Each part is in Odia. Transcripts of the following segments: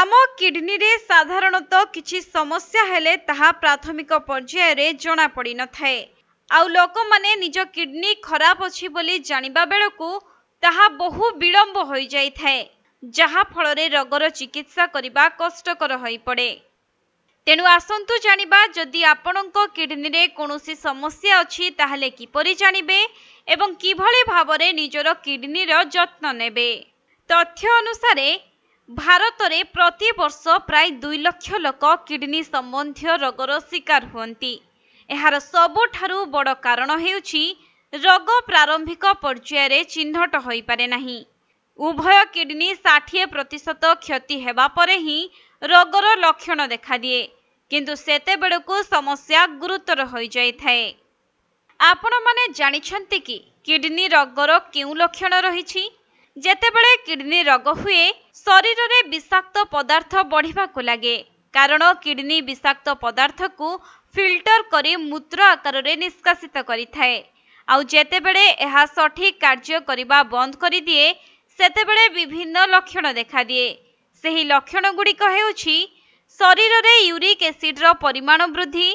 ଆମ କିଡ଼ନୀରେ ସାଧାରଣତଃ କିଛି ସମସ୍ୟା ହେଲେ ତାହା ପ୍ରାଥମିକ ପର୍ଯ୍ୟାୟରେ ଜଣାପଡ଼ିନଥାଏ ଆଉ ଲୋକମାନେ ନିଜ କିଡ଼ନୀ ଖରାପ ଅଛି ବୋଲି ଜାଣିବା ବେଳକୁ ତାହା ବହୁ ବିଳମ୍ବ ହୋଇଯାଇଥାଏ ଯାହାଫଳରେ ରୋଗର ଚିକିତ୍ସା କରିବା କଷ୍ଟକର ହୋଇପଡ଼େ ତେଣୁ ଆସନ୍ତୁ ଜାଣିବା ଯଦି ଆପଣଙ୍କ କିଡ଼ନୀରେ କୌଣସି ସମସ୍ୟା ଅଛି ତାହେଲେ କିପରି ଜାଣିବେ ଏବଂ କିଭଳି ଭାବରେ ନିଜର କିଡ଼ନୀର ଯତ୍ନ ନେବେ ତଥ୍ୟ ଅନୁସାରେ ଭାରତରେ ପ୍ରତିବର୍ଷ ପ୍ରାୟ ଦୁଇ ଲକ୍ଷ ଲୋକ କିଡ଼ନୀ ସମ୍ବନ୍ଧୀୟ ରୋଗର ଶିକାର ହୁଅନ୍ତି ଏହାର ସବୁଠାରୁ ବଡ଼ କାରଣ ହେଉଛି ରୋଗ ପ୍ରାରମ୍ଭିକ ପର୍ଯ୍ୟାୟରେ ଚିହ୍ନଟ ହୋଇପାରେ ନାହିଁ ଉଭୟ କିଡ଼ନୀ ଷାଠିଏ ପ୍ରତିଶତ କ୍ଷତି ହେବା ପରେ ହିଁ ରୋଗର ଲକ୍ଷଣ ଦେଖାଦିଏ କିନ୍ତୁ ସେତେବେଳକୁ ସମସ୍ୟା ଗୁରୁତର ହୋଇଯାଇଥାଏ ଆପଣମାନେ ଜାଣିଛନ୍ତି କି କିଡ଼ନୀ ରୋଗର କେଉଁ ଲକ୍ଷଣ ରହିଛି ଯେତେବେଳେ କିଡ଼ନୀ ରୋଗ ହୁଏ ଶରୀରରେ ବିଷାକ୍ତ ପଦାର୍ଥ ବଢ଼ିବାକୁ ଲାଗେ କାରଣ କିଡ଼ନୀ ବିଷାକ୍ତ ପଦାର୍ଥକୁ ଫିଲ୍ଟର କରି ମୂତ୍ର ଆକାରରେ ନିଷ୍କାସିତ କରିଥାଏ ଆଉ ଯେତେବେଳେ ଏହା ସଠିକ କାର୍ଯ୍ୟ କରିବା ବନ୍ଦ କରିଦିଏ ସେତେବେଳେ ବିଭିନ୍ନ ଲକ୍ଷଣ ଦେଖାଦିଏ ସେହି ଲକ୍ଷଣ ଗୁଡ଼ିକ ହେଉଛି ଶରୀରରେ ୟୁରିକ୍ ଏସିଡ୍ର ପରିମାଣ ବୃଦ୍ଧି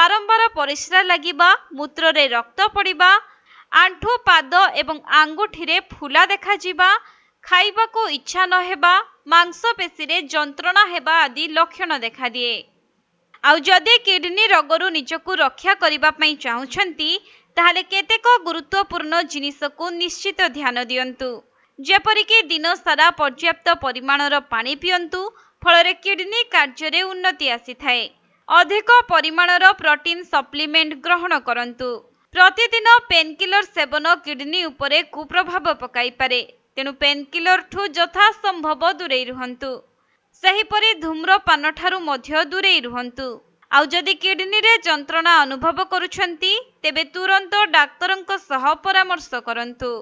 ବାରମ୍ବାର ପରିସ୍ରା ଲାଗିବା ମୂତ୍ରରେ ରକ୍ତ ପଡ଼ିବା ଆଣ୍ଠୁ ପାଦ ଏବଂ ଆଙ୍ଗୁଠିରେ ଫୁଲା ଦେଖାଯିବା ଖାଇବାକୁ ଇଚ୍ଛା ନ ହେବା ମାଂସପେଶୀରେ ଯନ୍ତ୍ରଣା ହେବା ଆଦି ଲକ୍ଷଣ ଦେଖାଦିଏ ଆଉ ଯଦି କିଡ଼ନୀ ରୋଗରୁ ନିଜକୁ ରକ୍ଷା କରିବା ପାଇଁ ଚାହୁଁଛନ୍ତି ତାହେଲେ କେତେକ ଗୁରୁତ୍ୱପୂର୍ଣ୍ଣ ଜିନିଷକୁ ନିଶ୍ଚିତ ଧ୍ୟାନ ଦିଅନ୍ତୁ ଯେପରିକି ଦିନ ସାରା ପର୍ଯ୍ୟାପ୍ତ ପରିମାଣର ପାଣି ପିଅନ୍ତୁ ଫଳରେ କିଡ଼ନୀ କାର୍ଯ୍ୟରେ ଉନ୍ନତି ଆସିଥାଏ ଅଧିକ ପରିମାଣର ପ୍ରୋଟିନ୍ ସପ୍ଲିମେଣ୍ଟ ଗ୍ରହଣ କରନ୍ତୁ ପ୍ରତିଦିନ ପେନ୍କିଲର ସେବନ କିଡ଼ନୀ ଉପରେ କୁପ୍ରଭାବ ପକାଇପାରେ ତେଣୁ ପେନ୍କିଲରଠୁ ଯଥାସମ୍ଭବ ଦୂରେଇ ରୁହନ୍ତୁ ସେହିପରି ଧୂମ୍ରପାନଠାରୁ ମଧ୍ୟ ଦୂରେଇ ରୁହନ୍ତୁ ଆଉ ଯଦି କିଡ଼ନୀରେ ଯନ୍ତ୍ରଣା ଅନୁଭବ କରୁଛନ୍ତି ତେବେ ତୁରନ୍ତ ଡାକ୍ତରଙ୍କ ସହ ପରାମର୍ଶ କରନ୍ତୁ